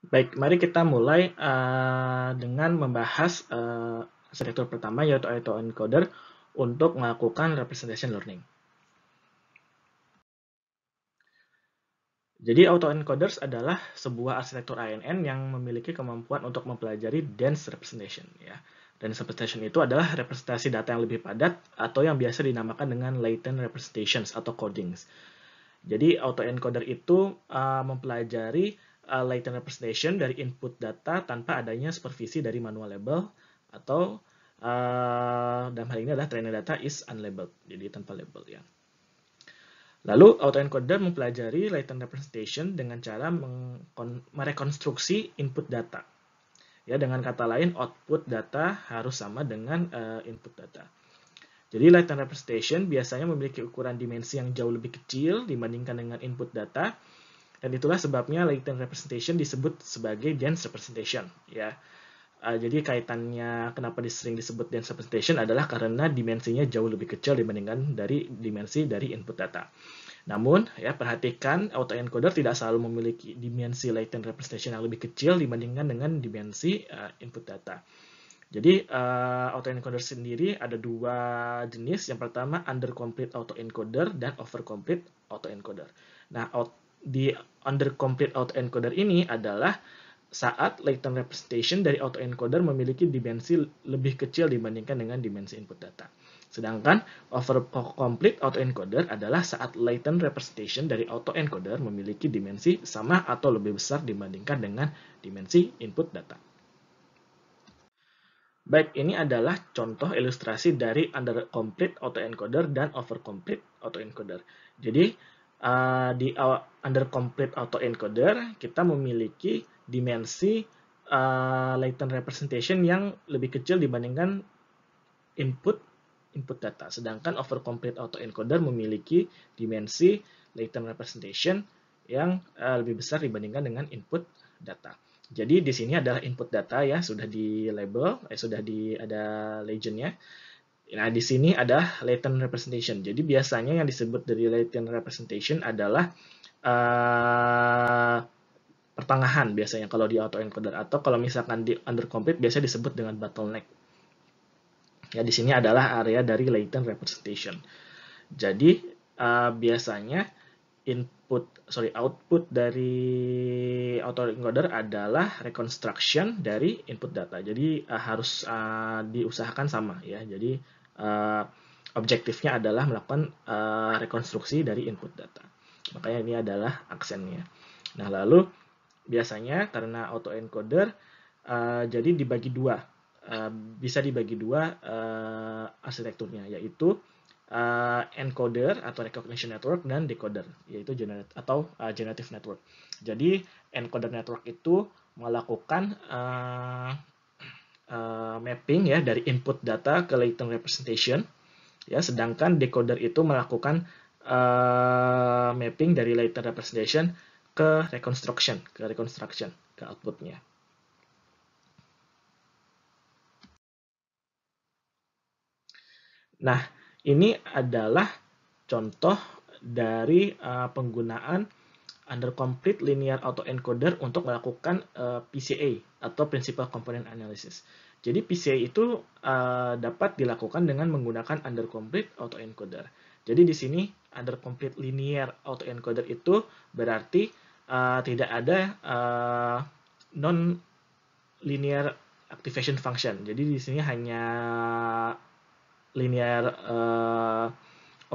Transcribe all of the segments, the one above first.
Baik, mari kita mulai uh, dengan membahas uh, arsitektur pertama yaitu auto encoder untuk melakukan representation learning. Jadi auto adalah sebuah arsitektur ANN yang memiliki kemampuan untuk mempelajari dense representation ya. Dense representation itu adalah representasi data yang lebih padat atau yang biasa dinamakan dengan latent representations atau codings. Jadi autoencoder itu uh, mempelajari uh, latent representation dari input data tanpa adanya supervisi dari manual label atau uh, dalam hal ini adalah training data is unlabeled, jadi tanpa label ya. Lalu autoencoder mempelajari latent representation dengan cara merekonstruksi input data. Ya, dengan kata lain output data harus sama dengan uh, input data. Jadi latent representation biasanya memiliki ukuran dimensi yang jauh lebih kecil dibandingkan dengan input data dan itulah sebabnya latent representation disebut sebagai dense representation. Ya, uh, jadi kaitannya kenapa disering disebut dense representation adalah karena dimensinya jauh lebih kecil dibandingkan dari dimensi dari input data. Namun, ya perhatikan autoencoder tidak selalu memiliki dimensi latent representation yang lebih kecil dibandingkan dengan dimensi uh, input data. Jadi, uh, autoencoder sendiri ada dua jenis. Yang pertama, undercomplete autoencoder dan overcomplete autoencoder. Nah, di under complete autoencoder ini adalah saat latent representation dari autoencoder memiliki dimensi lebih kecil dibandingkan dengan dimensi input data. Sedangkan overcomplete autoencoder adalah saat latent representation dari autoencoder memiliki dimensi sama atau lebih besar dibandingkan dengan dimensi input data. Baik, ini adalah contoh ilustrasi dari undercomplete autoencoder dan overcomplete autoencoder. Jadi, uh, di uh, under complete autoencoder kita memiliki dimensi uh, latent representation yang lebih kecil dibandingkan input input data. Sedangkan over overcomplete autoencoder memiliki dimensi latent representation yang uh, lebih besar dibandingkan dengan input data. Jadi di sini adalah input data ya sudah di label, eh, sudah di ada legendnya. nya Nah, di sini ada latent representation. Jadi biasanya yang disebut dari latent representation adalah uh, pertengahan biasanya kalau di autoencoder atau kalau misalkan di undercomplete biasanya disebut dengan bottleneck. Ya, di sini adalah area dari latent representation. Jadi uh, biasanya input sorry output dari autoencoder adalah reconstruction dari input data. Jadi uh, harus uh, diusahakan sama ya. Jadi Eh, objektifnya adalah melakukan uh, rekonstruksi dari input data. Makanya ini adalah aksennya. Nah, lalu biasanya karena autoencoder, uh, jadi dibagi dua. Uh, bisa dibagi dua uh, arsitekturnya, yaitu uh, encoder atau recognition network dan decoder, yaitu generate atau uh, generative network. Jadi, encoder network itu melakukan uh, mapping ya dari input data ke latent representation ya sedangkan decoder itu melakukan uh, mapping dari latent representation ke reconstruction ke reconstruction ke outputnya nah ini adalah contoh dari uh, penggunaan under complete linear autoencoder untuk melakukan uh, eh, PCA atau principal component analysis. Jadi PCA itu uh, dapat dilakukan dengan menggunakan under complete autoencoder. Jadi di sini under complete linear autoencoder itu berarti uh, tidak ada uh, non linear activation function. Jadi di sini hanya linear uh,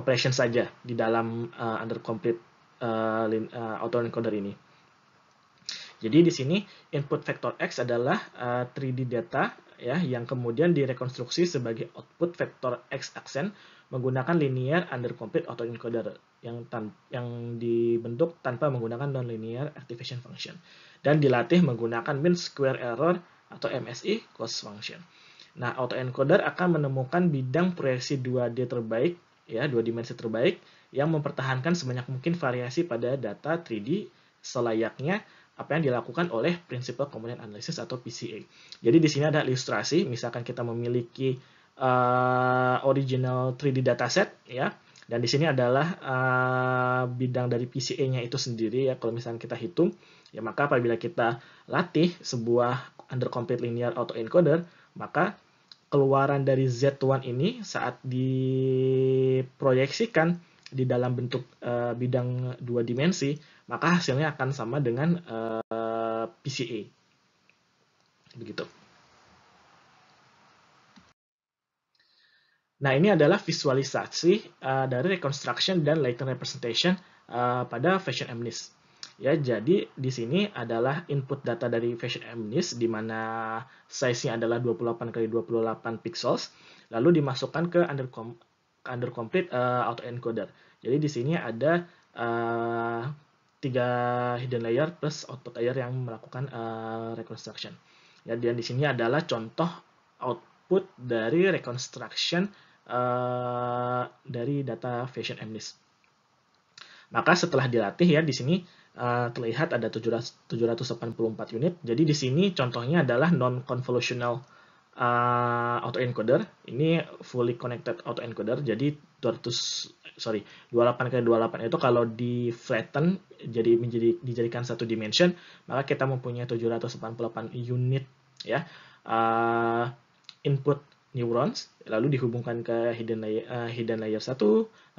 operation saja di dalam uh, under complete uh, autoencoder ini. Jadi di sini input vektor X adalah uh, eh, 3D data ya yang kemudian direkonstruksi sebagai output vektor X aksen menggunakan linear undercomplete autoencoder yang yang dibentuk tanpa menggunakan nonlinear activation function dan dilatih menggunakan mean square error atau MSE cost function. Nah, autoencoder akan menemukan bidang proyeksi 2D terbaik ya, dua dimensi terbaik yang mempertahankan sebanyak mungkin variasi pada data 3D selayaknya apa yang dilakukan oleh Principal Component Analysis atau PCA. Jadi di sini ada ilustrasi, misalkan kita memiliki uh, original 3D dataset ya, dan di sini adalah uh, bidang dari PCA-nya itu sendiri ya. Kalau misalkan kita hitung, ya maka apabila kita latih sebuah under complete linear autoencoder, maka keluaran dari Z1 ini saat diproyeksikan di dalam bentuk uh, bidang dua dimensi, maka hasilnya akan sama dengan uh, eh, PCA. Begitu. Nah, ini adalah visualisasi uh, dari reconstruction dan latent representation uh, pada Fashion MNIST. Ya, jadi di sini adalah input data dari Fashion MNIST di mana size-nya adalah 28 kali 28 pixels, lalu dimasukkan ke under, under complete uh, auto jadi di sini ada uh, tiga hidden layer plus output layer yang melakukan uh, reconstruction. Ya, dan di sini adalah contoh output dari reconstruction uh, dari data fashion MNIST. Maka setelah dilatih ya di sini uh, terlihat ada 784 unit. Jadi di sini contohnya adalah non-convolutional uh, autoencoder ini fully connected autoencoder jadi 200 sorry 28 kali 28 itu kalau di flatten jadi menjadi dijadikan satu dimension maka kita mempunyai 788 unit ya uh, input neurons lalu dihubungkan ke hidden layer, uh, hidden layer 1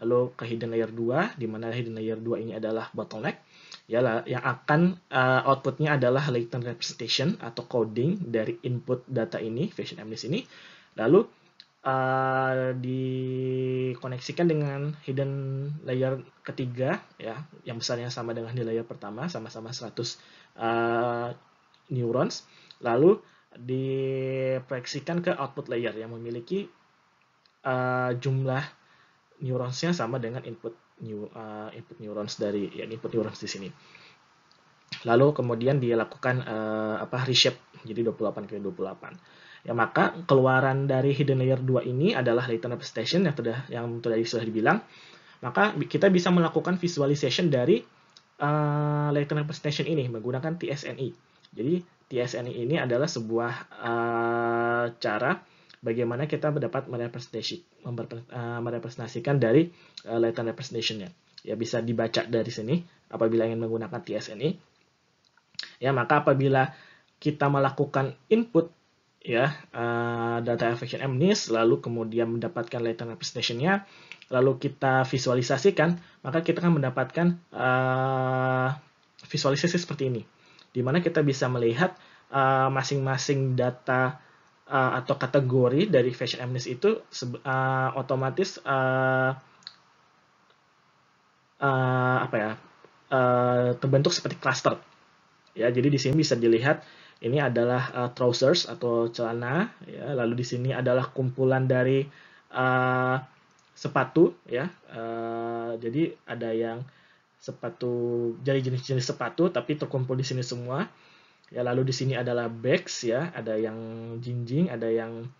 lalu ke hidden layer 2 di mana hidden layer 2 ini adalah bottleneck ialah yang akan uh, outputnya adalah latent representation atau coding dari input data ini, fashion MDS ini, lalu uh, dikoneksikan dengan hidden layer ketiga, ya, yang besarnya sama dengan di layer pertama, sama-sama 100 uh, eh, neurons, lalu diproyeksikan ke output layer yang memiliki uh, jumlah neuronsnya sama dengan input new, uh, input neurons dari ya, input neurons di sini. Lalu kemudian dia lakukan uh, apa reshape jadi 28 kali 28. Ya maka keluaran dari hidden layer 2 ini adalah latent representation yang sudah yang tadi sudah dibilang. Maka kita bisa melakukan visualization dari uh, latent representation ini menggunakan TSNI. Jadi TSNI ini adalah sebuah uh, cara bagaimana kita dapat eh, merepresentasikan dari uh, eh, representation representationnya. Ya bisa dibaca dari sini apabila ingin menggunakan TSNI. Ya maka apabila kita melakukan input ya uh, data affection MNIST lalu kemudian mendapatkan representation representationnya lalu kita visualisasikan maka kita akan mendapatkan uh, visualisasi seperti ini di mana kita bisa melihat masing-masing uh, masing -masing data uh, atau kategori dari fashion amnesty itu uh, otomatis uh, uh, apa ya uh, terbentuk seperti cluster ya jadi di sini bisa dilihat ini adalah uh, trousers atau celana ya lalu di sini adalah kumpulan dari uh, sepatu ya uh, jadi ada yang sepatu jadi jenis-jenis sepatu tapi terkumpul di sini semua Ya, lalu di sini adalah backs ya, ada yang jinjing, ada yang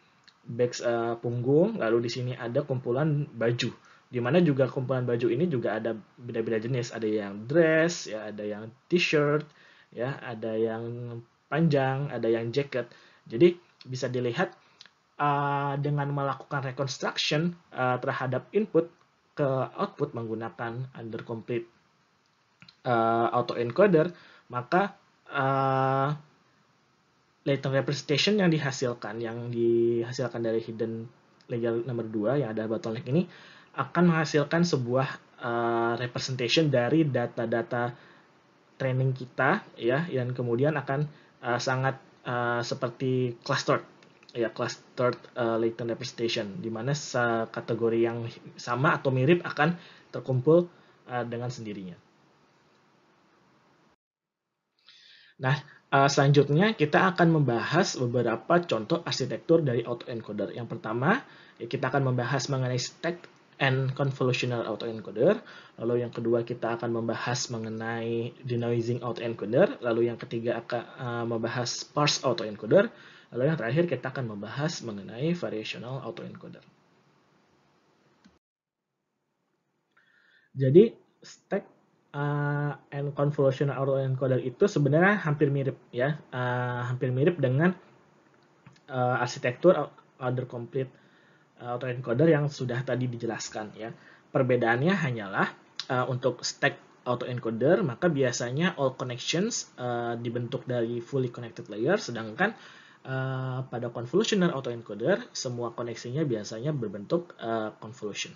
backs uh, punggung, lalu di sini ada kumpulan baju. Di mana juga kumpulan baju ini juga ada beda-beda jenis, ada yang dress, ya, ada yang t-shirt, ya, ada yang panjang, ada yang jacket. Jadi bisa dilihat uh, dengan melakukan reconstruction uh, terhadap input ke output menggunakan under complete uh, autoencoder, maka uh, eh, latent representation yang dihasilkan, yang dihasilkan dari hidden layer nomor 2 yang ada bottleneck ini akan menghasilkan sebuah uh, representation dari data-data training kita ya dan kemudian akan uh, sangat uh, seperti clustered ya clustered uh, latent representation di mana kategori yang sama atau mirip akan terkumpul uh, dengan sendirinya. Nah, eh, selanjutnya kita akan membahas beberapa contoh arsitektur dari autoencoder. Yang pertama, ya, kita akan membahas mengenai stack and convolutional autoencoder. Lalu yang kedua kita akan membahas mengenai denoising autoencoder. Lalu yang ketiga akan eh, membahas sparse autoencoder. Lalu yang terakhir kita akan membahas mengenai variational autoencoder. Jadi stack uh, and convolutional autoencoder itu sebenarnya hampir mirip ya, uh, hampir mirip dengan uh, arsitektur order complete autoencoder yang sudah tadi dijelaskan ya. Perbedaannya hanyalah uh, untuk stack autoencoder maka biasanya all connections uh, dibentuk dari fully connected layer sedangkan uh, pada convolutional autoencoder semua koneksinya biasanya berbentuk uh, convolution.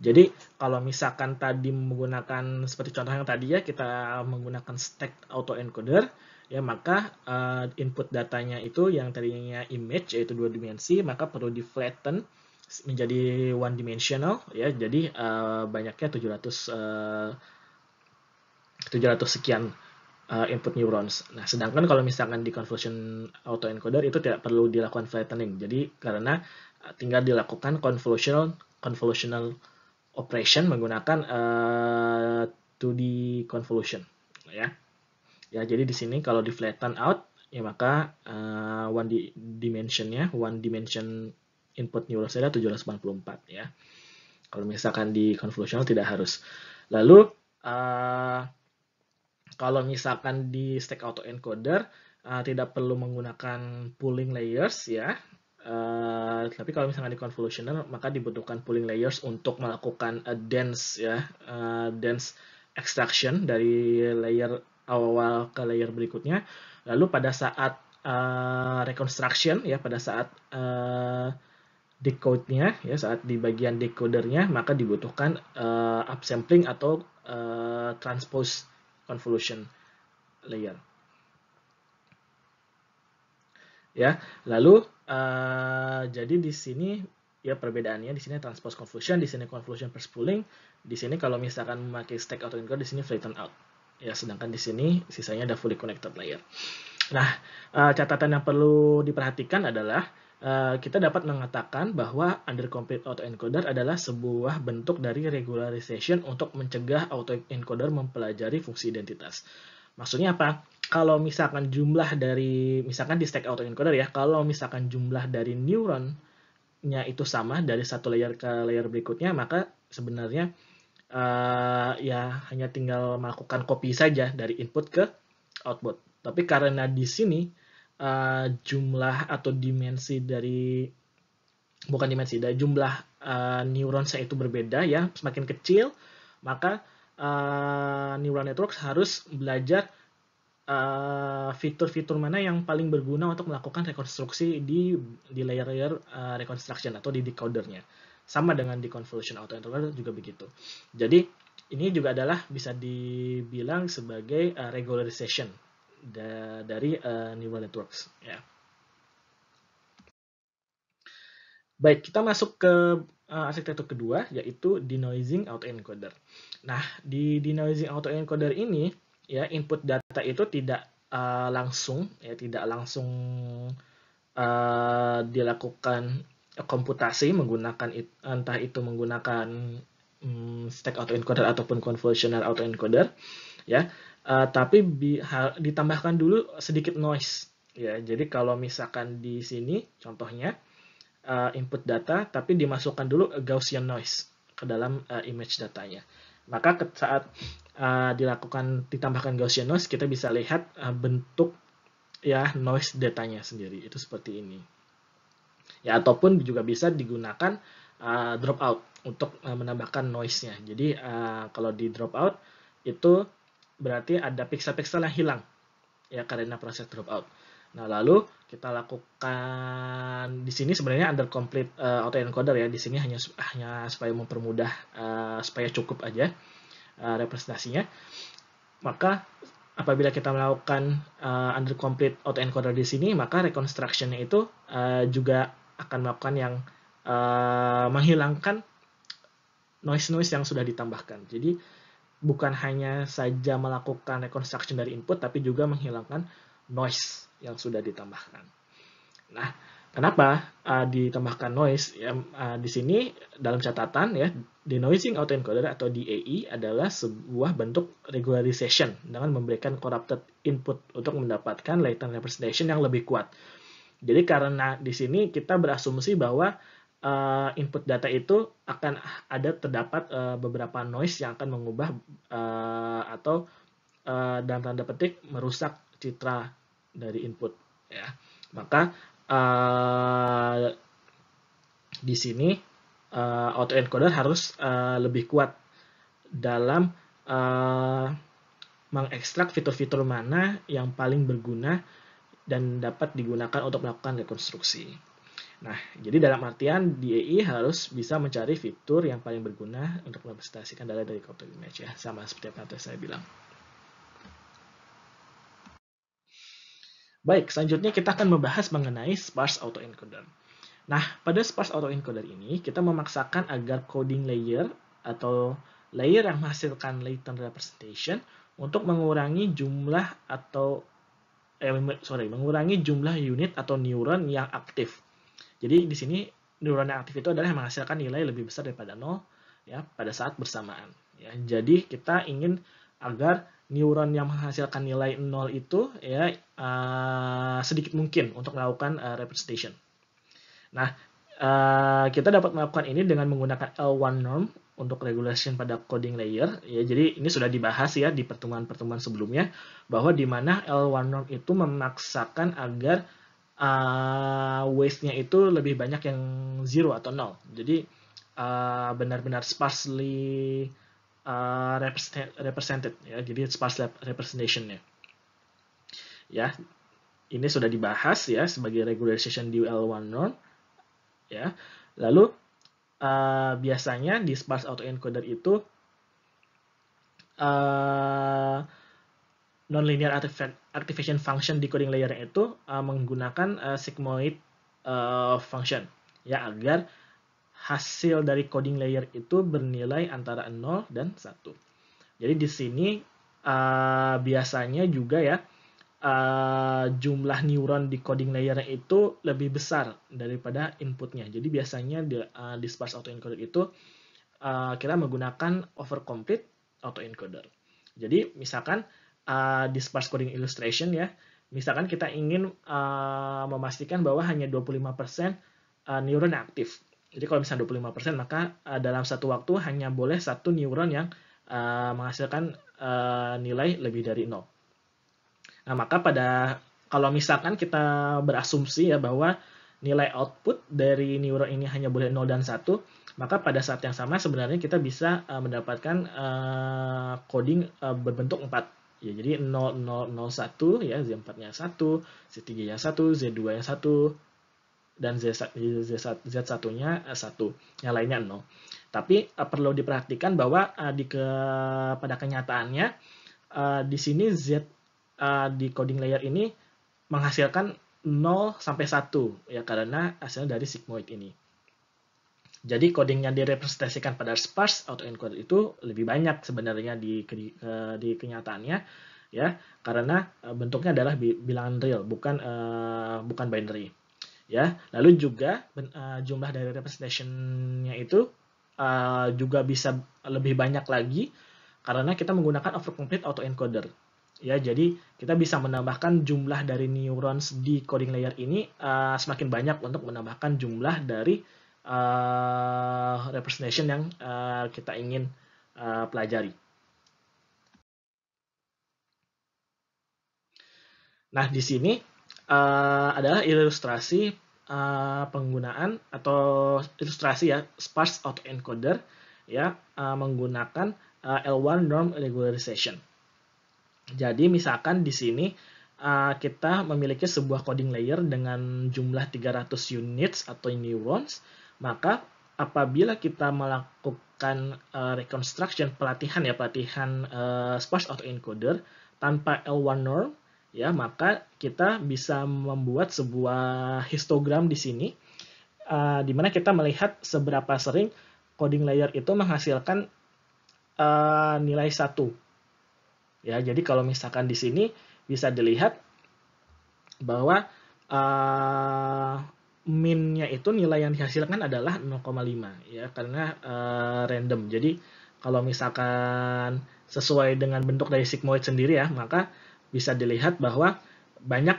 Jadi kalau misalkan tadi menggunakan seperti contoh yang tadi ya kita menggunakan stack autoencoder ya maka uh, input datanya itu yang tadinya image yaitu dua dimensi maka perlu di flatten menjadi one dimensional ya jadi uh, banyaknya 700 uh, 700 sekian uh, input neurons. Nah, sedangkan kalau misalkan di convolution autoencoder itu tidak perlu dilakukan flattening. Jadi karena tinggal dilakukan convolutional convolutional operation menggunakan uh, eh, 2D convolution ya. Ya, jadi di sini kalau di flatten out ya maka uh, one dimensionnya one dimension input neural cell 784 ya. Kalau misalkan di convolutional tidak harus. Lalu uh, kalau misalkan di stack auto encoder uh, tidak perlu menggunakan pooling layers ya. Eh, tapi kalau misalnya di convolutional maka dibutuhkan pooling layers untuk melakukan a eh, dense ya uh, dense extraction dari layer awal ke layer berikutnya lalu pada saat uh, reconstruction ya pada saat uh, decode-nya ya saat di bagian decodernya maka dibutuhkan uh, upsampling atau uh, transpose convolution layer ya. Lalu uh, jadi di sini ya perbedaannya di sini transpose convolution, di sini convolution per pooling, di sini kalau misalkan memakai stack autoencoder encoder di sini flatten out. Ya, sedangkan di sini sisanya ada fully connected layer. Nah, uh, catatan yang perlu diperhatikan adalah uh, kita dapat mengatakan bahwa undercomplete autoencoder adalah sebuah bentuk dari regularization untuk mencegah autoencoder mempelajari fungsi identitas. Maksudnya apa? kalau misalkan jumlah dari misalkan di stack autoencoder ya, kalau misalkan jumlah dari neuronnya itu sama dari satu layer ke layer berikutnya, maka sebenarnya uh, ya hanya tinggal melakukan copy saja dari input ke output. Tapi karena di sini uh, jumlah atau dimensi dari bukan dimensi, dari jumlah uh, eh, neuron saya itu berbeda ya, semakin kecil, maka uh, neural networks harus belajar Eh, fitur-fitur uh, mana yang paling berguna untuk melakukan rekonstruksi di di layer-layer uh, reconstruction atau di decodernya. Sama dengan di convolution autoencoder juga begitu. Jadi ini juga adalah bisa dibilang sebagai uh, regularization da dari uh, neural networks. Ya. Baik, kita masuk ke uh, arsitektur kedua yaitu denoising autoencoder. Nah, di denoising autoencoder ini ya input data itu tidak uh, langsung ya tidak langsung uh, dilakukan komputasi menggunakan it, entah itu menggunakan um, stack autoencoder ataupun convolutional autoencoder ya uh, tapi bi, ha, ditambahkan dulu sedikit noise ya jadi kalau misalkan di sini contohnya uh, input data tapi dimasukkan dulu Gaussian noise ke dalam uh, image datanya maka saat Eh, dilakukan ditambahkan Gaussian noise, kita bisa lihat uh, bentuk ya noise datanya sendiri itu seperti ini. Ya ataupun juga bisa digunakan uh, eh, drop untuk uh, menambahkan noise-nya. Jadi uh, kalau di dropout itu berarti ada pixel-pixel yang hilang ya karena proses dropout Nah, lalu kita lakukan di sini sebenarnya under complete uh, autoencoder ya. Di sini hanya hanya supaya mempermudah uh, supaya cukup aja. Eh, representasinya, maka apabila kita melakukan uh, eh, undercomplete autoencoder di sini, maka reconstruction-nya itu uh, juga akan melakukan yang uh, menghilangkan noise-noise yang sudah ditambahkan. Jadi bukan hanya saja melakukan reconstruction dari input, tapi juga menghilangkan noise yang sudah ditambahkan. Nah, Kenapa uh, ditambahkan noise? Ya, uh, di sini dalam catatan ya, denoising autoencoder atau DAE adalah sebuah bentuk regularization dengan memberikan corrupted input untuk mendapatkan latent representation yang lebih kuat. Jadi karena di sini kita berasumsi bahwa uh, input data itu akan ada terdapat uh, beberapa noise yang akan mengubah uh, atau uh, dalam tanda petik merusak citra dari input ya. Maka Eh, di sini uh, eh, encoder harus uh, lebih kuat dalam uh, mengekstrak fitur-fitur mana yang paling berguna dan dapat digunakan untuk melakukan rekonstruksi. Nah, jadi dalam artian DAI e harus bisa mencari fitur yang paling berguna untuk merepresentasikan data dari computer image ya, sama seperti apa yang saya bilang. Baik, selanjutnya kita akan membahas mengenai sparse autoencoder. Nah, pada sparse autoencoder ini, kita memaksakan agar coding layer atau layer yang menghasilkan latent representation untuk mengurangi jumlah atau eh, sorry, mengurangi jumlah unit atau neuron yang aktif. Jadi di sini neuron yang aktif itu adalah yang menghasilkan nilai lebih besar daripada nol ya pada saat bersamaan. Ya, jadi kita ingin agar neuron yang menghasilkan nilai 0 itu ya uh, sedikit mungkin untuk melakukan uh, representation. Nah, uh, kita dapat melakukan ini dengan menggunakan L1 norm untuk regulation pada coding layer. Ya, jadi ini sudah dibahas ya di pertemuan-pertemuan sebelumnya bahwa di mana L1 norm itu memaksakan agar uh, waste-nya itu lebih banyak yang zero atau nol. Jadi benar-benar uh, benar -benar sparsely uh, represent, represented ya jadi sparse representationnya ya ini sudah dibahas ya sebagai regularization di L1 norm ya lalu uh, biasanya di sparse autoencoder itu uh, nonlinear activation function decoding layer itu uh, menggunakan uh, sigmoid uh, function ya agar hasil dari coding layer itu bernilai antara 0 dan 1. Jadi di sini uh, biasanya juga ya uh, jumlah neuron di coding layer itu lebih besar daripada inputnya. Jadi biasanya di, uh, di sparse autoencoder itu uh, kita menggunakan overcomplete autoencoder. Jadi misalkan uh, di sparse coding illustration ya, misalkan kita ingin uh, memastikan bahwa hanya 25% uh, neuron aktif jadi kalau misalnya 25%, maka uh, dalam satu waktu hanya boleh satu neuron yang uh, menghasilkan uh, nilai lebih dari 0. Nah, maka pada kalau misalkan kita berasumsi ya bahwa nilai output dari neuron ini hanya boleh 0 dan 1, maka pada saat yang sama sebenarnya kita bisa uh, mendapatkan uh, coding uh, berbentuk 4 ya jadi 0001 ya Z4 nya 1 Z3 nya 1 Z2 nya 1 dan Z1, Z1-nya eh, satu, yang lainnya 0. Tapi eh, perlu diperhatikan bahwa eh, di ke, pada kenyataannya di sini Z di coding layer ini menghasilkan 0 sampai 1 ya karena hasil dari sigmoid ini. Jadi coding yang direpresentasikan pada sparse autoencoder itu lebih banyak sebenarnya di, di, di kenyataannya ya karena bentuknya adalah bilangan real bukan uh, bukan binary ya. Lalu juga uh, jumlah dari representationnya itu uh, juga bisa lebih banyak lagi karena kita menggunakan overcomplete autoencoder. Ya, jadi kita bisa menambahkan jumlah dari neurons di coding layer ini uh, semakin banyak untuk menambahkan jumlah dari uh, representation yang uh, kita ingin uh, pelajari. Nah, di sini uh, adalah ilustrasi uh, penggunaan atau ilustrasi ya sparse autoencoder ya uh, menggunakan uh, L1 norm regularization. Jadi misalkan di sini uh, kita memiliki sebuah coding layer dengan jumlah 300 units atau neurons, maka apabila kita melakukan uh, reconstruction pelatihan ya pelatihan uh, sparse autoencoder tanpa L1 norm ya maka kita bisa membuat sebuah histogram di sini uh, di mana kita melihat seberapa sering coding layer itu menghasilkan uh, nilai satu ya jadi kalau misalkan di sini bisa dilihat bahwa uh, minnya itu nilai yang dihasilkan adalah 0,5 ya karena uh, random jadi kalau misalkan sesuai dengan bentuk dari sigmoid sendiri ya maka bisa dilihat bahwa banyak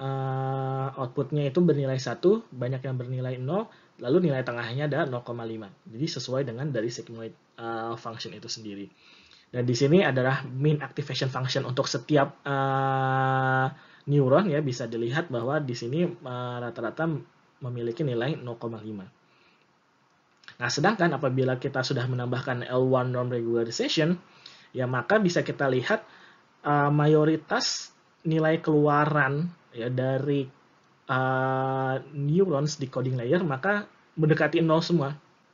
uh, outputnya itu bernilai 1, banyak yang bernilai 0, lalu nilai tengahnya adalah 0,5. Jadi sesuai dengan dari sigmoid uh, function itu sendiri. Dan di sini adalah mean activation function untuk setiap uh, neuron ya bisa dilihat bahwa di sini rata-rata uh, memiliki nilai 0,5. Nah, sedangkan apabila kita sudah menambahkan L1 norm regularization, ya maka bisa kita lihat uh, mayoritas nilai keluaran ya dari uh, neurons di coding layer maka mendekati nol semua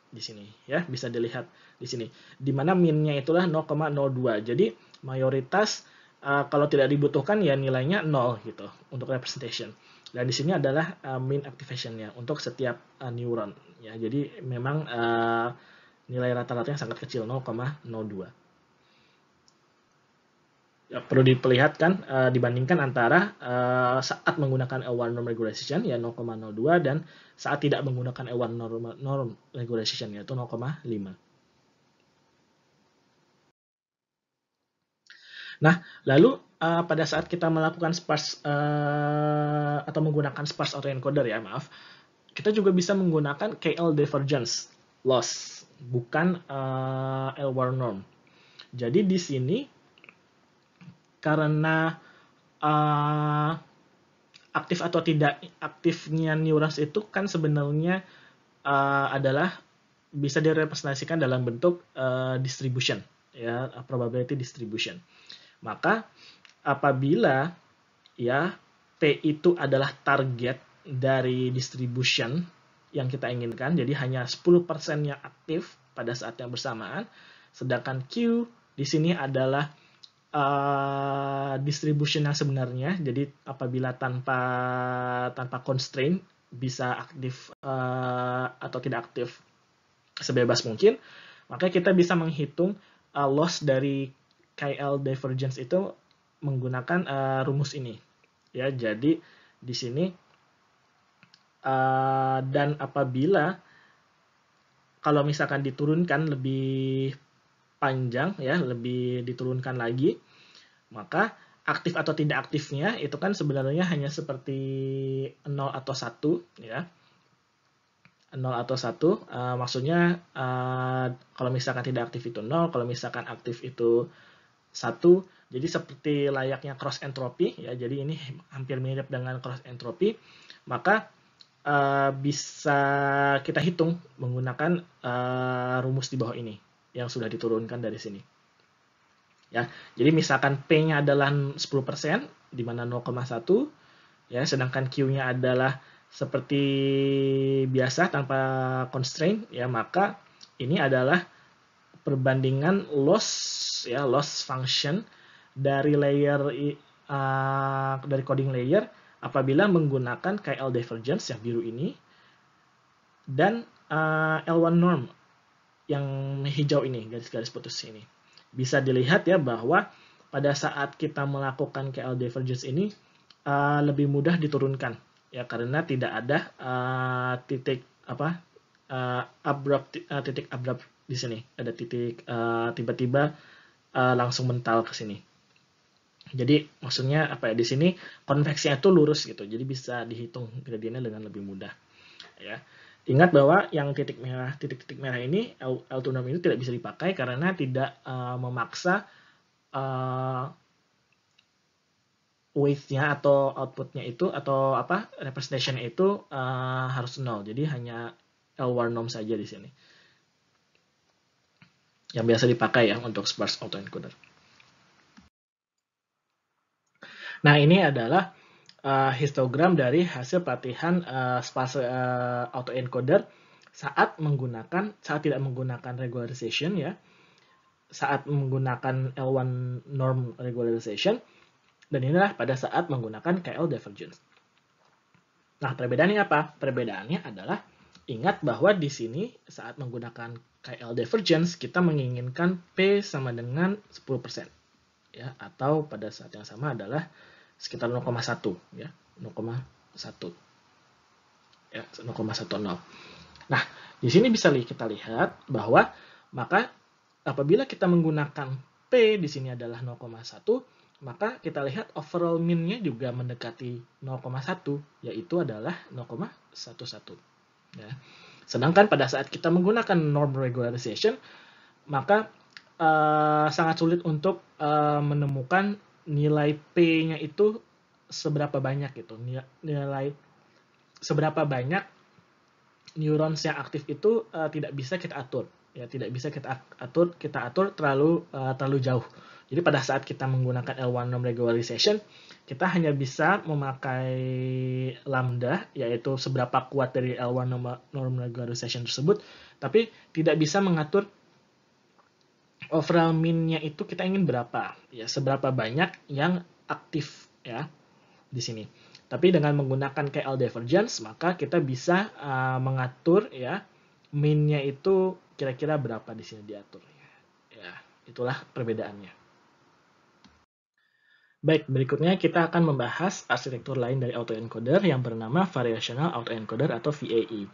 di sini ya bisa dilihat di sini di mana minnya itulah 0,02 jadi mayoritas uh, kalau tidak dibutuhkan ya nilainya nol gitu untuk representation dan di sini adalah uh, min activationnya untuk setiap uh, neuron ya jadi memang uh, nilai rata-ratanya sangat kecil 0,02 Ya, perlu diperlihatkan uh, dibandingkan antara uh, saat menggunakan L1 norm regularization ya 0,02 dan saat tidak menggunakan L1 norm, norm regularization yaitu 0,5. Nah, lalu uh, pada saat kita melakukan sparse uh, atau menggunakan sparse autoencoder ya, maaf, kita juga bisa menggunakan KL divergence loss, bukan uh, L1 norm. Jadi di sini karena uh, aktif atau tidak aktifnya neurons itu kan sebenarnya uh, adalah bisa direpresentasikan dalam bentuk uh, distribution ya probability distribution. Maka apabila ya T itu adalah target dari distribution yang kita inginkan, jadi hanya 10% persennya aktif pada saat yang bersamaan, sedangkan Q di sini adalah uh, distribution yang sebenarnya. Jadi apabila tanpa tanpa constraint bisa aktif uh, atau tidak aktif sebebas mungkin, maka kita bisa menghitung uh, loss dari KL divergence itu menggunakan uh, rumus ini. Ya, jadi di sini uh, dan apabila kalau misalkan diturunkan lebih panjang ya lebih diturunkan lagi maka aktif atau tidak aktifnya itu kan sebenarnya hanya seperti 0 atau 1 ya 0 atau 1 uh, eh, maksudnya uh, kalau misalkan tidak aktif itu 0 kalau misalkan aktif itu 1 jadi seperti layaknya cross entropy ya jadi ini hampir mirip dengan cross entropy maka uh, bisa kita hitung menggunakan uh, rumus di bawah ini yang sudah diturunkan dari sini. Ya, jadi misalkan P-nya adalah 10%, di mana 0,1, ya, sedangkan Q-nya adalah seperti biasa tanpa constraint, ya, maka ini adalah perbandingan loss ya loss function dari layer uh, dari coding layer apabila menggunakan KL divergence yang biru ini dan uh, ah, L1 norm yang hijau ini, garis-garis putus ini. Bisa dilihat ya bahwa pada saat kita melakukan KL divergence ini uh, lebih mudah diturunkan ya karena tidak ada uh, titik apa uh, abrupt uh, titik abrupt di sini ada titik tiba-tiba uh, uh, langsung mental ke sini. Jadi maksudnya apa ya di sini konveksinya itu lurus gitu. Jadi bisa dihitung gradiennya dengan lebih mudah ya. Ingat bahwa yang titik merah, titik-titik merah ini autonomi itu tidak bisa dipakai karena tidak uh, memaksa uh, width-nya atau outputnya itu atau apa representation itu uh, harus nol. Jadi hanya L1 norm saja di sini. Yang biasa dipakai ya untuk sparse autoencoder. Nah, ini adalah uh, histogram dari hasil pelatihan uh, spase uh, autoencoder saat menggunakan saat tidak menggunakan regularization ya saat menggunakan L1 norm regularization dan inilah pada saat menggunakan KL divergence. Nah, perbedaannya apa? Perbedaannya adalah ingat bahwa di sini saat menggunakan KL divergence kita menginginkan P sama dengan 10%. Ya, atau pada saat yang sama adalah sekitar 0,1 ya 0,1 ya 0,10. Nah, di sini bisa kita lihat bahwa maka apabila kita menggunakan P di sini adalah 0,1, maka kita lihat overall minnya juga mendekati 0,1, yaitu adalah 0,11. Ya. Sedangkan pada saat kita menggunakan norm regularization, maka uh, sangat sulit untuk uh, menemukan nilai P-nya itu seberapa banyak gitu. Nilai seberapa banyak neuron yang aktif itu uh, tidak bisa kita atur. Ya, tidak bisa kita atur, kita atur terlalu uh, terlalu jauh. Jadi pada saat kita menggunakan L1 norm regularization, kita hanya bisa memakai lambda, yaitu seberapa kuat dari L1 norm regularization tersebut, tapi tidak bisa mengatur overall minnya itu kita ingin berapa ya seberapa banyak yang aktif ya di sini tapi dengan menggunakan KL divergence maka kita bisa uh, mengatur ya minnya itu kira-kira berapa di sini diatur ya itulah perbedaannya Baik, berikutnya kita akan membahas arsitektur lain dari autoencoder yang bernama Variational Autoencoder atau VAE.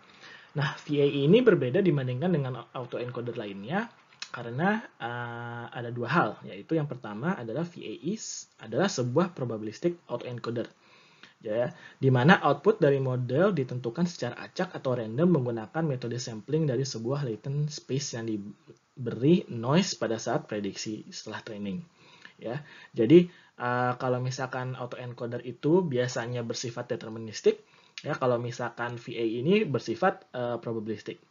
Nah, VAE ini berbeda dibandingkan dengan autoencoder lainnya karena uh, ada dua hal, yaitu yang pertama adalah VAE adalah sebuah probabilistik autoencoder. Ya, di mana output dari model ditentukan secara acak atau random menggunakan metode sampling dari sebuah latent space yang diberi noise pada saat prediksi setelah training. Ya, jadi uh, kalau misalkan autoencoder itu biasanya bersifat deterministik, ya kalau misalkan VAE ini bersifat uh, probabilistik.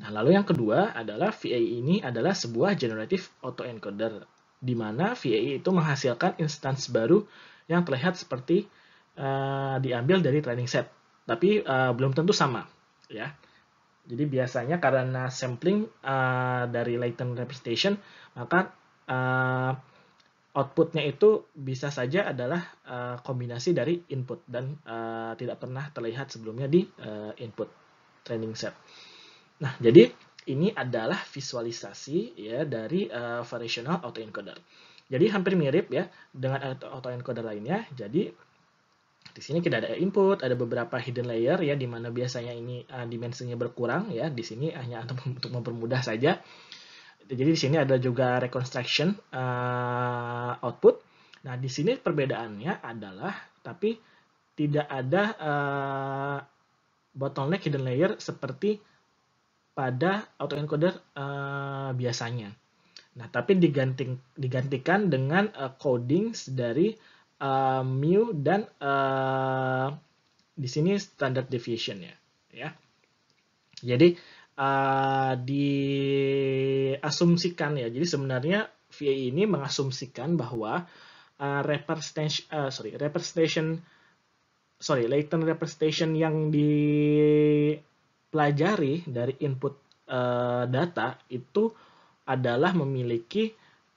Nah, lalu yang kedua adalah VAE ini adalah sebuah generative autoencoder, di mana VAE itu menghasilkan instance baru yang terlihat seperti uh, diambil dari training set, tapi uh, belum tentu sama. ya. Jadi biasanya karena sampling uh, dari latent representation, maka uh, outputnya itu bisa saja adalah uh, kombinasi dari input dan uh, tidak pernah terlihat sebelumnya di uh, input training set. Nah, jadi ini adalah visualisasi ya dari uh, variational autoencoder. Jadi hampir mirip ya dengan autoencoder lainnya. Jadi di sini kita ada input, ada beberapa hidden layer ya di mana biasanya ini uh, dimensinya berkurang ya. Di sini hanya untuk mempermudah saja. Jadi di sini ada juga reconstruction uh, output. Nah, di sini perbedaannya adalah tapi tidak ada uh, bottleneck hidden layer seperti pada autoencoder uh, biasanya. Nah, tapi diganti, digantikan dengan uh, codings dari uh, mu dan uh, di sini standard deviation ya. ya. Jadi uh, diasumsikan ya. Jadi sebenarnya VA ini mengasumsikan bahwa uh, representation uh, sorry representation sorry latent representation yang di pelajari dari input uh, data itu adalah memiliki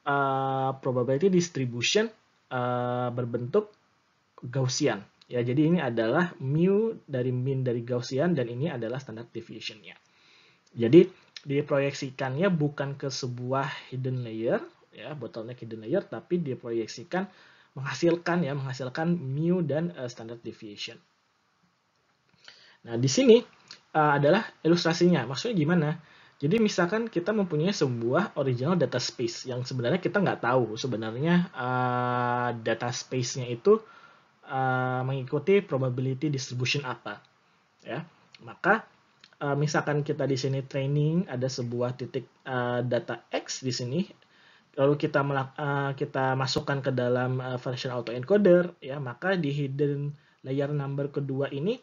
uh, probability distribution uh, berbentuk Gaussian. Ya, jadi ini adalah mu dari min dari Gaussian dan ini adalah standard deviation-nya. Jadi diproyeksikannya bukan ke sebuah hidden layer, ya bottleneck hidden layer, tapi diproyeksikan menghasilkan ya menghasilkan mu dan uh, standard deviation. Nah di sini uh, adalah ilustrasinya. Maksudnya gimana? Jadi misalkan kita mempunyai sebuah original data space yang sebenarnya kita nggak tahu sebenarnya uh, data space-nya itu uh, mengikuti probability distribution apa, ya. Maka uh, misalkan kita di sini training ada sebuah titik uh, data x di sini, lalu kita uh, kita masukkan ke dalam uh, version autoencoder, ya. Maka di hidden layer number kedua ini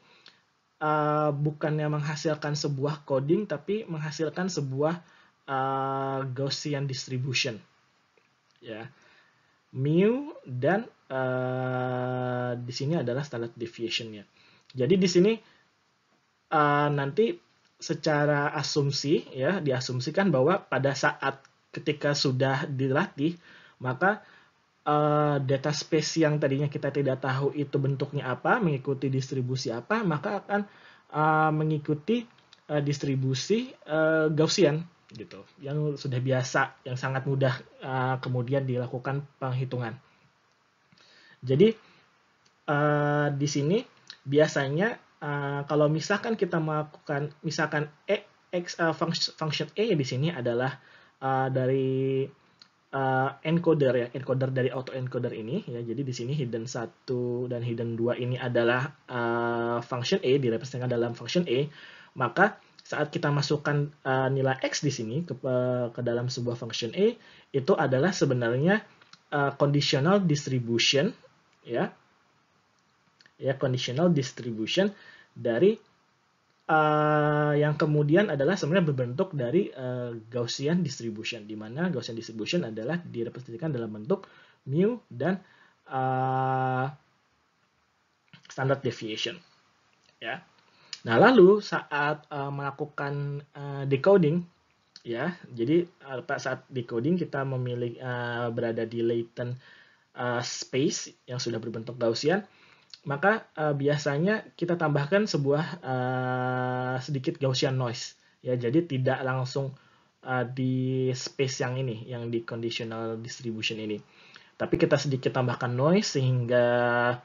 uh, bukannya menghasilkan sebuah coding tapi menghasilkan sebuah uh, Gaussian distribution ya mu dan uh, di sini adalah standard deviationnya jadi di sini uh, nanti secara asumsi ya diasumsikan bahwa pada saat ketika sudah dilatih maka Eh, data space yang tadinya kita tidak tahu itu bentuknya apa, mengikuti distribusi apa, maka akan eh, mengikuti eh, distribusi Gaussian gitu, yang sudah biasa, yang sangat mudah kemudian dilakukan penghitungan. Jadi di sini biasanya kalau misalkan kita melakukan misalkan e x function, function e di sini adalah dari uh, encoder ya, encoder dari auto encoder ini ya. Jadi di sini hidden 1 dan hidden 2 ini adalah uh, function A direpresentasikan dalam function A, maka saat kita masukkan uh, nilai x di sini ke uh, ke dalam sebuah function A, itu adalah sebenarnya uh, conditional distribution ya. Ya, conditional distribution dari Eh, yang kemudian adalah sebenarnya berbentuk dari uh, Gaussian distribution, di mana Gaussian distribution adalah direpresentasikan dalam bentuk mu dan uh, standard deviation. Ya. Nah lalu saat uh, melakukan uh, decoding, ya, jadi uh, saat decoding kita memilih uh, berada di latent uh, space yang sudah berbentuk Gaussian maka uh, biasanya kita tambahkan sebuah uh, sedikit Gaussian noise ya jadi tidak langsung uh, di space yang ini yang di conditional distribution ini tapi kita sedikit tambahkan noise sehingga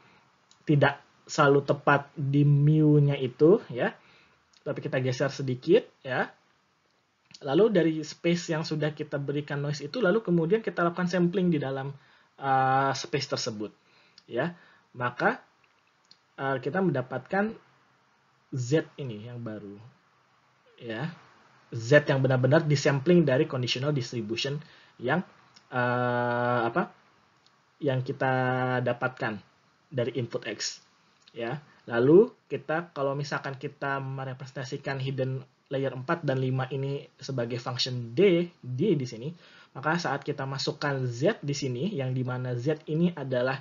tidak selalu tepat di mu-nya itu ya tapi kita geser sedikit ya lalu dari space yang sudah kita berikan noise itu lalu kemudian kita lakukan sampling di dalam uh, space tersebut ya maka uh, kita mendapatkan Z ini yang baru. Ya. Z yang benar-benar disampling dari conditional distribution yang uh, apa? yang kita dapatkan dari input X. Ya. Lalu kita kalau misalkan kita merepresentasikan hidden layer 4 dan 5 ini sebagai function D, D di sini, maka saat kita masukkan Z di sini, yang dimana Z ini adalah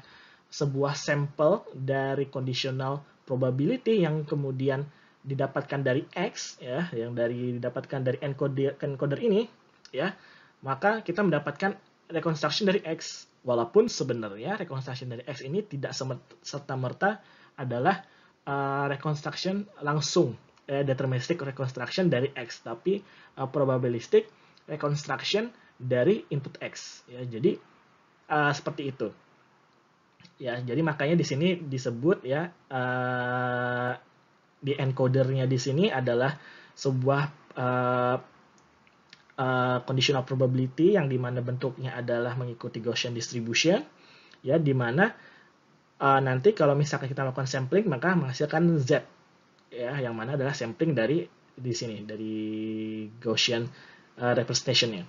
sebuah sampel dari conditional probability yang kemudian didapatkan dari X ya yang dari didapatkan dari encoder encoder ini ya maka kita mendapatkan reconstruction dari X walaupun sebenarnya reconstruction dari X ini tidak serta-merta adalah uh, reconstruction langsung eh, deterministic reconstruction dari X tapi uh, probabilistic reconstruction dari input X ya jadi uh, seperti itu ya jadi makanya di sini disebut ya uh, di encodernya di sini adalah sebuah uh, uh, conditional probability yang dimana bentuknya adalah mengikuti Gaussian distribution ya dimana uh, nanti kalau misalkan kita melakukan sampling maka menghasilkan z ya yang mana adalah sampling dari di sini dari Gaussian uh, representationnya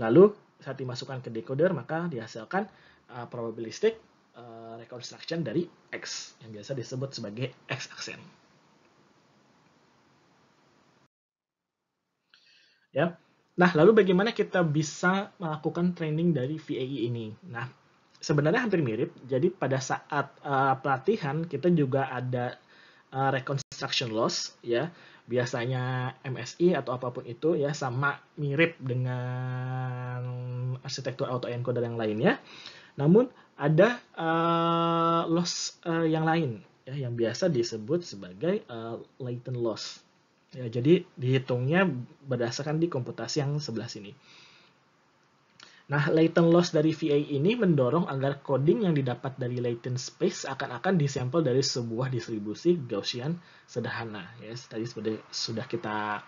lalu saat dimasukkan ke decoder maka dihasilkan uh, probabilistik Eh, reconstruction dari X yang biasa disebut sebagai X aksen. Ya. Nah, lalu bagaimana kita bisa melakukan training dari VAE ini? Nah, sebenarnya hampir mirip. Jadi pada saat uh, pelatihan kita juga ada uh, reconstruction loss ya biasanya MSI atau apapun itu ya sama mirip dengan arsitektur autoencoder yang lainnya. Namun ada uh, loss uh, yang lain ya yang biasa disebut sebagai uh, latent loss. Ya, jadi dihitungnya berdasarkan di komputasi yang sebelah sini. Nah, latent loss dari VA ini mendorong agar coding yang didapat dari latent space akan-akan disampel dari sebuah distribusi Gaussian sederhana. Ya, tadi sudah kita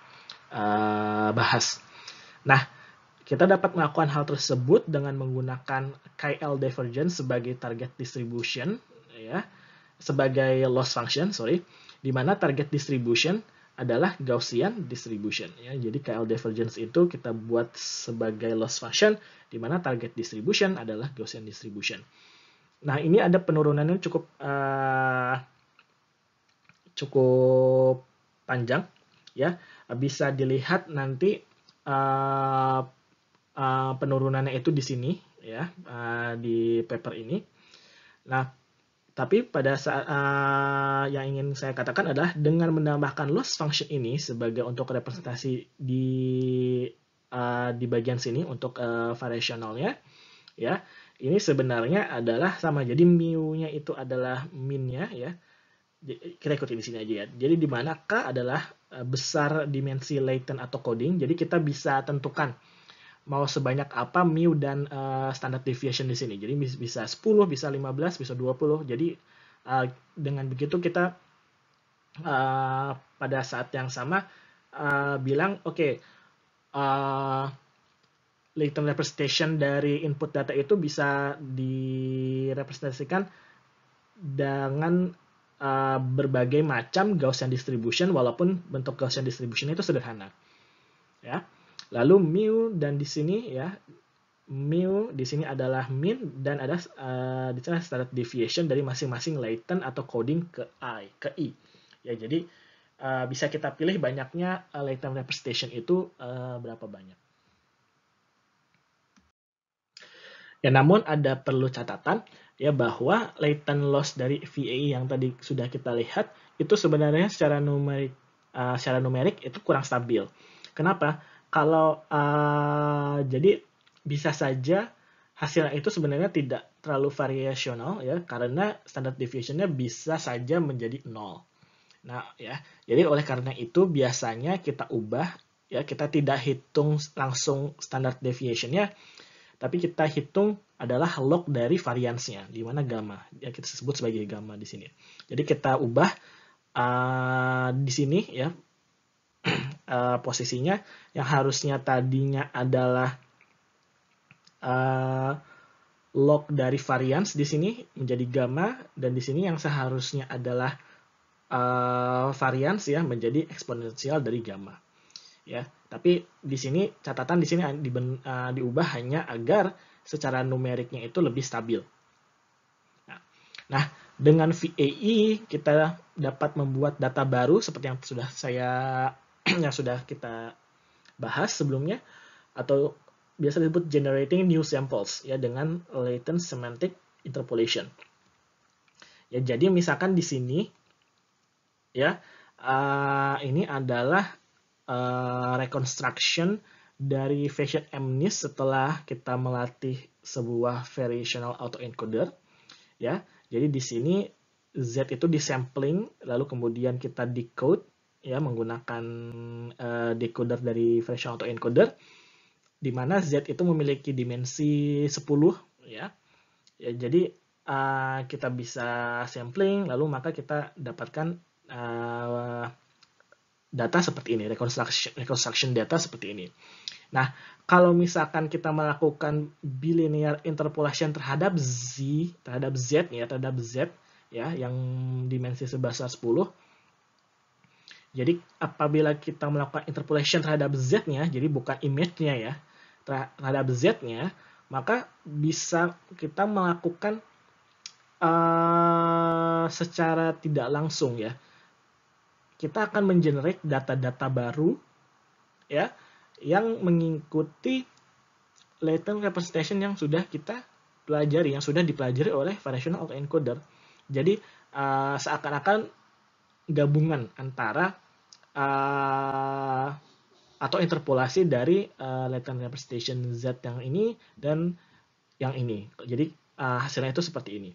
uh, bahas. Nah, kita dapat melakukan hal tersebut dengan menggunakan KL divergence sebagai target distribution, ya, sebagai loss function, sorry, di mana target distribution adalah Gaussian distribution. Ya. Jadi KL divergence itu kita buat sebagai loss function, di mana target distribution adalah Gaussian distribution. Nah ini ada penurunan yang cukup uh, cukup panjang, ya bisa dilihat nanti uh, Eh, penurunannya itu di sini ya uh, di paper ini. Nah, tapi pada saat uh, yang ingin saya katakan adalah dengan menambahkan loss function ini sebagai untuk representasi di uh, di bagian sini untuk uh, variationalnya, ya. Ini sebenarnya adalah sama jadi mu-nya itu adalah min-nya ya. Kita ikuti di sini aja ya. Jadi di mana k adalah besar dimensi latent atau coding. Jadi kita bisa tentukan mau sebanyak apa mu dan uh, standard deviation di sini. Jadi bisa 10, bisa 15, bisa 20. Jadi uh, dengan begitu kita uh, pada saat yang sama uh, bilang oke okay, uh, latent representation dari input data itu bisa direpresentasikan dengan uh, berbagai macam Gaussian distribution walaupun bentuk Gaussian distribution itu sederhana. Ya. Lalu mu dan di sini ya mu di sini adalah min dan ada uh, di sana standard deviation dari masing-masing latent atau coding ke i ke i. Ya jadi uh, bisa kita pilih banyaknya uh, latent representation itu uh, berapa banyak. Ya namun ada perlu catatan ya bahwa latent loss dari VAE yang tadi sudah kita lihat itu sebenarnya secara numerik uh, secara numerik itu kurang stabil. Kenapa? kalau uh, jadi bisa saja hasilnya itu sebenarnya tidak terlalu variasional ya karena standard deviationnya bisa saja menjadi nol. Nah ya jadi oleh karena itu biasanya kita ubah ya kita tidak hitung langsung standard deviationnya tapi kita hitung adalah log dari variansnya di mana gamma ya kita sebut sebagai gamma di sini. Jadi kita ubah uh, di sini ya uh, posisinya yang harusnya tadinya adalah uh, eh, log dari varians di sini menjadi gamma dan di sini yang seharusnya adalah uh, eh, variance ya menjadi eksponensial dari gamma ya tapi di sini catatan di sini di, uh, diubah hanya agar secara numeriknya itu lebih stabil nah, nah dengan VAE kita dapat membuat data baru seperti yang sudah saya yang sudah kita bahas sebelumnya atau biasa disebut generating new samples ya dengan latent semantic interpolation. Ya jadi misalkan di sini ya uh, ini adalah uh, reconstruction dari fashion MNIST setelah kita melatih sebuah variational autoencoder ya. Jadi di sini Z itu disampling lalu kemudian kita decode ya menggunakan uh, decoder dari fractional auto encoder di mana z itu memiliki dimensi 10 ya. Ya jadi uh, kita bisa sampling lalu maka kita dapatkan uh, data seperti ini, reconstruction reconstruction data seperti ini. Nah, kalau misalkan kita melakukan bilinear interpolation terhadap z, terhadap z ya, terhadap z ya yang dimensi sebesar 10, jadi apabila kita melakukan interpolation terhadap Z-nya, jadi bukan image-nya ya, terhadap Z-nya, maka bisa kita melakukan uh, secara tidak langsung ya. Kita akan mengenerate data-data baru ya yang mengikuti latent representation yang sudah kita pelajari, yang sudah dipelajari oleh variational autoencoder. Jadi uh, seakan-akan gabungan antara uh, atau interpolasi dari uh, eh, latent representation Z yang ini dan yang ini. Jadi uh, hasilnya itu seperti ini.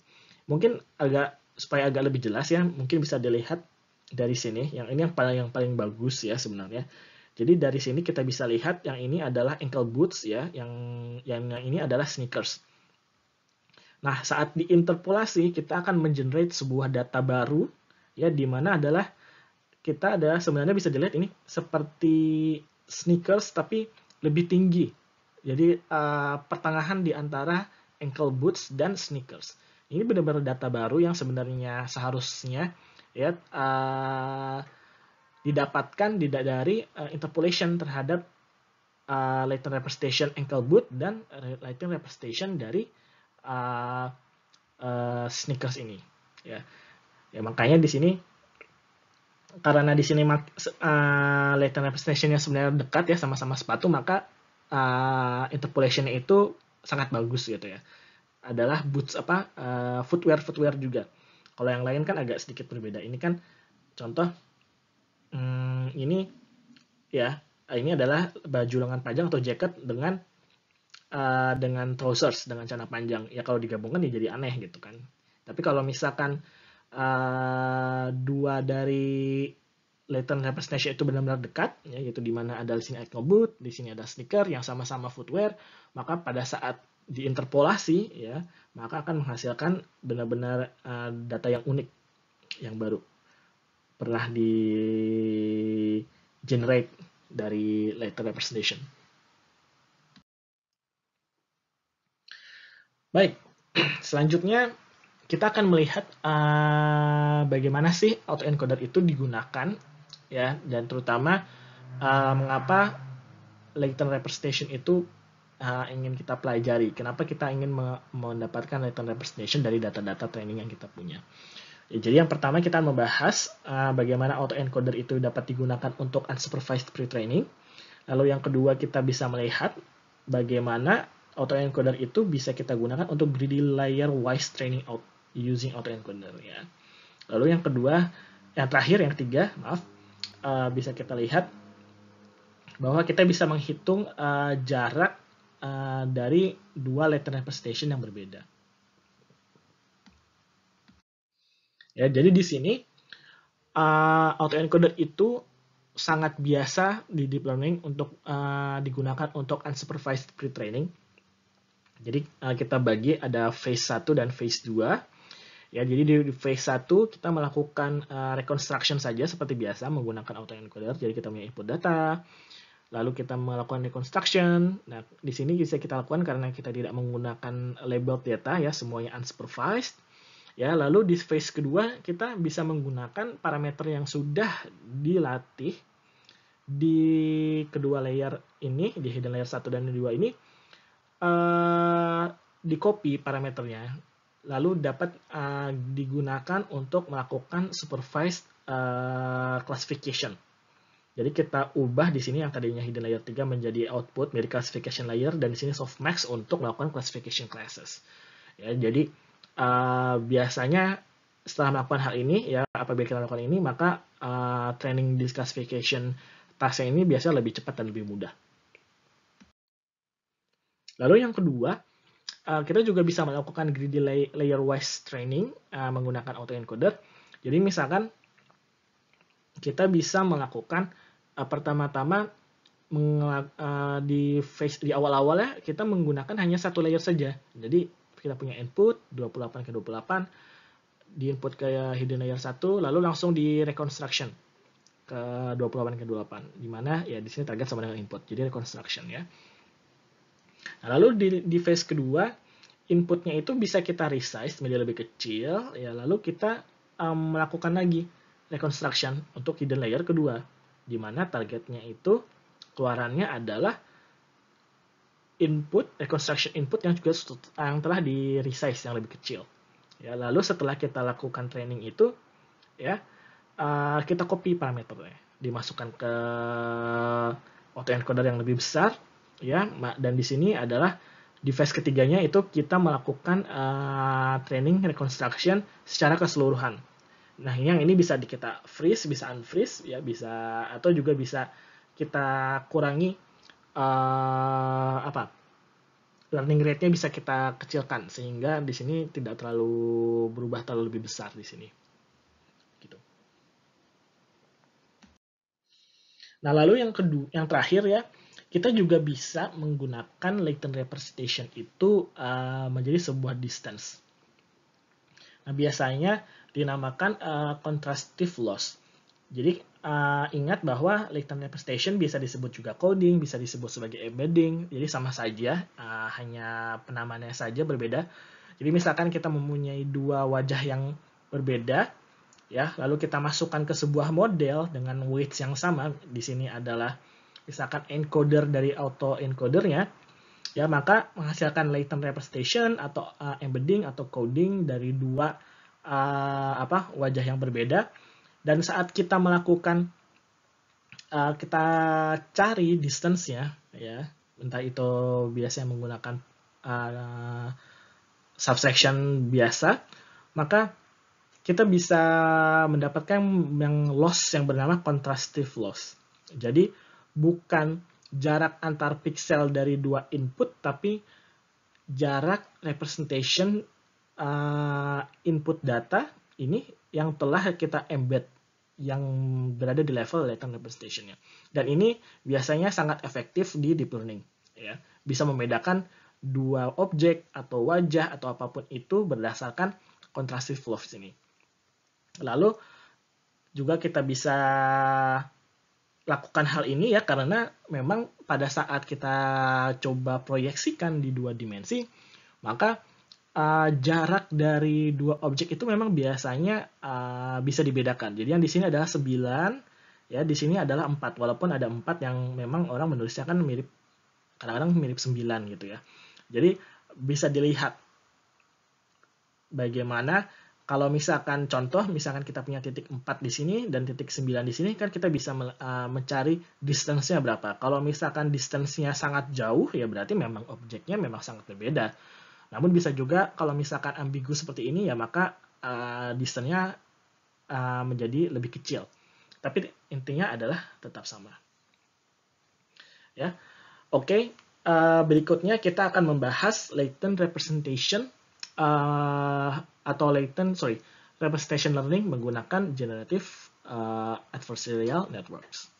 Mungkin agak supaya agak lebih jelas ya, mungkin bisa dilihat dari sini. Yang ini yang paling yang paling bagus ya sebenarnya. Jadi dari sini kita bisa lihat yang ini adalah ankle boots ya, yang yang, yang ini adalah sneakers. Nah, saat diinterpolasi kita akan mengenerate sebuah data baru ya di mana adalah kita ada sebenarnya bisa dilihat ini seperti sneakers tapi lebih tinggi. Jadi uh, pertengahan di antara ankle boots dan sneakers. Ini benar-benar data baru yang sebenarnya seharusnya ya uh, didapatkan tidak dari uh, interpolation terhadap uh, latent representation ankle boot dan latent representation dari uh, uh, sneakers ini. Ya, ya makanya di sini karena di sini uh, eh, latent representationnya sebenarnya dekat ya sama-sama sepatu maka uh, eh, interpolationnya itu sangat bagus gitu ya adalah boots apa uh, footwear footwear juga kalau yang lain kan agak sedikit berbeda ini kan contoh hmm, ini ya ini adalah baju lengan panjang atau jaket dengan uh, dengan trousers dengan celana panjang ya kalau digabungkan ya jadi aneh gitu kan tapi kalau misalkan Eh, dua dari Leighton Representation itu benar-benar dekat, ya, yaitu di mana ada di sini ethno boot, di sini ada sneaker yang sama-sama footwear, maka pada saat diinterpolasi, ya, maka akan menghasilkan benar-benar uh, data yang unik, yang baru. Pernah di generate dari Leighton Representation. Baik, selanjutnya kita akan melihat uh, bagaimana sih autoencoder itu digunakan ya dan terutama uh, mengapa latent representation itu uh, ingin kita pelajari. Kenapa kita ingin me mendapatkan latent representation dari data-data training yang kita punya. Ya, jadi yang pertama kita membahas uh, bagaimana autoencoder itu dapat digunakan untuk unsupervised pre-training. Lalu yang kedua kita bisa melihat bagaimana autoencoder itu bisa kita gunakan untuk greedy layer wise training output using auto ya. Lalu yang kedua, yang terakhir yang ketiga, maaf, uh, bisa kita lihat bahwa kita bisa menghitung uh, jarak uh, dari dua letter representation yang berbeda. Ya, jadi di sini uh, autoencoder itu sangat biasa di deep learning untuk uh, digunakan untuk unsupervised pre-training. Jadi uh, kita bagi ada phase 1 dan phase 2. Ya, jadi di, phase 1 kita melakukan uh, reconstruction saja seperti biasa menggunakan autoencoder. Jadi kita punya input data, lalu kita melakukan reconstruction. Nah, di sini bisa kita lakukan karena kita tidak menggunakan label data ya, semuanya unsupervised. Ya, lalu di phase kedua kita bisa menggunakan parameter yang sudah dilatih di kedua layer ini, di hidden layer 1 dan 2 ini uh, di copy parameternya lalu dapat uh, digunakan untuk melakukan supervised uh, classification. Jadi kita ubah di sini yang tadinya hidden layer 3 menjadi output dari classification layer dan di sini softmax untuk melakukan classification classes. Ya, jadi uh, biasanya setelah melakukan hal ini ya apabila kita melakukan ini maka uh, training this classification task ini biasanya lebih cepat dan lebih mudah. Lalu yang kedua Eh, kita juga bisa melakukan greedy layer wise training uh, menggunakan autoencoder. Jadi misalkan kita bisa melakukan uh, pertama-tama uh, di awal awal-awalnya kita menggunakan hanya satu layer saja. Jadi kita punya input 28 ke 28 di input ke hidden layer 1 lalu langsung di reconstruction ke 28 ke 28 Di mana ya di sini target sama dengan input jadi reconstruction ya Nah, lalu di, di phase kedua, inputnya itu bisa kita resize menjadi lebih kecil, ya lalu kita um, melakukan lagi reconstruction untuk hidden layer kedua, di mana targetnya itu keluarannya adalah input reconstruction input yang juga yang telah di resize yang lebih kecil. Ya, lalu setelah kita lakukan training itu, ya uh, kita copy parameternya, dimasukkan ke autoencoder yang lebih besar, ya dan di sini adalah di fase ketiganya itu kita melakukan uh, training reconstruction secara keseluruhan nah yang ini bisa kita freeze bisa unfreeze ya bisa atau juga bisa kita kurangi uh, apa learning rate-nya bisa kita kecilkan sehingga di sini tidak terlalu berubah terlalu lebih besar di sini. Gitu. Nah, lalu yang kedua yang terakhir ya, kita juga bisa menggunakan latent representation itu uh, menjadi sebuah distance. Nah, biasanya dinamakan uh, contrastive loss. Jadi uh, ingat bahwa latent representation bisa disebut juga coding, bisa disebut sebagai embedding. Jadi sama saja, uh, hanya penamanya saja berbeda. Jadi misalkan kita mempunyai dua wajah yang berbeda, ya, lalu kita masukkan ke sebuah model dengan weights yang sama. Di sini adalah misalkan encoder dari auto encodernya ya maka menghasilkan latent representation atau uh, embedding atau coding dari dua uh, apa wajah yang berbeda dan saat kita melakukan uh, kita cari distance ya ya entah itu biasanya menggunakan uh, subtraction biasa maka kita bisa mendapatkan yang loss yang bernama contrastive loss. Jadi bukan jarak antar pixel dari dua input, tapi jarak representation uh, input data ini yang telah kita embed yang berada di level latent representationnya. Dan ini biasanya sangat efektif di deep learning. Ya. Bisa membedakan dua objek atau wajah atau apapun itu berdasarkan contrastive flows ini. Lalu juga kita bisa lakukan hal ini ya karena memang pada saat kita coba proyeksikan di dua dimensi maka uh, jarak dari dua objek itu memang biasanya uh, bisa dibedakan. Jadi yang di sini adalah 9, ya di sini adalah 4 walaupun ada 4 yang memang orang menulisnya kan mirip kadang-kadang mirip 9 gitu ya. Jadi bisa dilihat bagaimana kalau misalkan contoh misalkan kita punya titik 4 di sini dan titik 9 di sini kan kita bisa eh, mencari distance-nya berapa. Kalau misalkan distance-nya sangat jauh ya berarti memang objeknya memang sangat berbeda. Namun bisa juga kalau misalkan ambigu seperti ini ya maka uh, distance-nya uh, menjadi lebih kecil. Tapi intinya adalah tetap sama. Ya. Oke, okay. uh, berikutnya kita akan membahas latent representation uh, atau latent, sorry, representation learning menggunakan generative uh, adversarial networks.